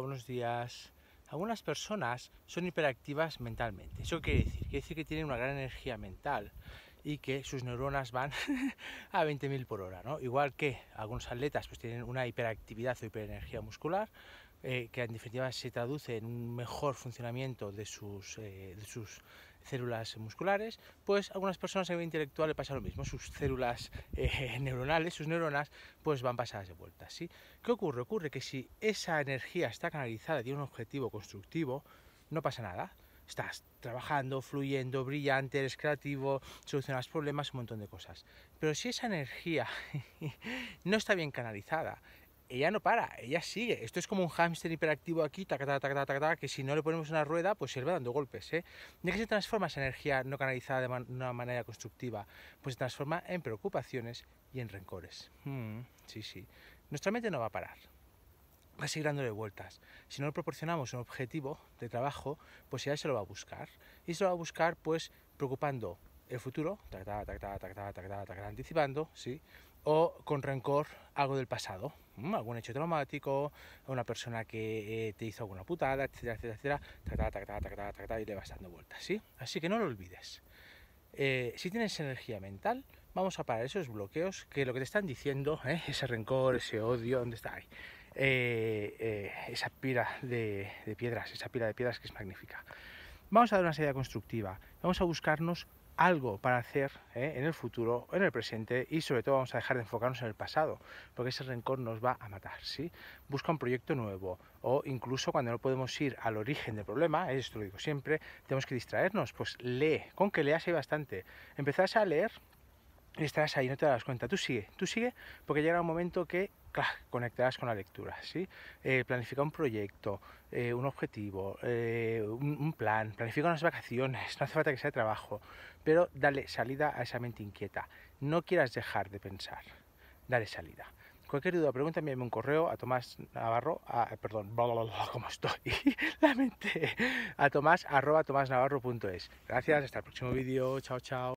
buenos días. Algunas personas son hiperactivas mentalmente. ¿Eso quiere decir? Quiere decir que tienen una gran energía mental y que sus neuronas van a 20.000 por hora, ¿no? Igual que algunos atletas pues tienen una hiperactividad o hiperenergía muscular, eh, que en definitiva se traduce en un mejor funcionamiento de sus, eh, de sus células musculares, pues algunas personas a nivel intelectual le pasa lo mismo, sus células eh, neuronales, sus neuronas, pues van pasadas de vuelta. ¿sí? ¿Qué ocurre? Ocurre que si esa energía está canalizada y tiene un objetivo constructivo, no pasa nada. Estás trabajando, fluyendo, brillante, eres creativo, solucionas problemas, un montón de cosas. Pero si esa energía no está bien canalizada, ella no para, ella sigue. Esto es como un hámster hiperactivo aquí, que si no le ponemos una rueda, pues se va dando golpes. ¿eh? ¿De que se transforma esa energía no canalizada de una manera constructiva? Pues se transforma en preocupaciones y en rencores. Hmm, sí, sí. Nuestra mente no va a parar va a seguir dándole vueltas. Si no le proporcionamos un objetivo de trabajo, pues ya se lo va a buscar. Y se lo va a buscar pues preocupando el futuro, anticipando, ¿sí? o con rencor algo del pasado, algún hecho traumático, una persona que te hizo alguna putada, etcétera, etcétera, etcétera, y le vas dando vueltas, ¿sí? Así que no lo olvides. si tienes energía mental, vamos a parar esos bloqueos que lo que te están diciendo, ese rencor, ese odio, ¿dónde está ahí? esa pila de, de piedras, esa pila de piedras que es magnífica. Vamos a dar una salida constructiva, vamos a buscarnos algo para hacer eh, en el futuro, en el presente y sobre todo vamos a dejar de enfocarnos en el pasado, porque ese rencor nos va a matar. ¿sí? Busca un proyecto nuevo o incluso cuando no podemos ir al origen del problema, eh, esto lo digo siempre, tenemos que distraernos, pues lee, con que leas hay bastante. Empezás a leer estarás ahí, no te das cuenta. Tú sigue, tú sigue, porque llega un momento que clac, conectarás con la lectura. ¿sí? Eh, planifica un proyecto, eh, un objetivo, eh, un, plan, planifica unas vacaciones, no hace falta que sea trabajo, pero dale salida a esa mente inquieta. No quieras dejar de pensar, dale salida. Cualquier duda, pregúntame un correo a Tomás Navarro, a, perdón, bla, bla, estoy? la mente, a tomás, arroba, tomásnavarro.es. Gracias, hasta el próximo vídeo, chao, chao.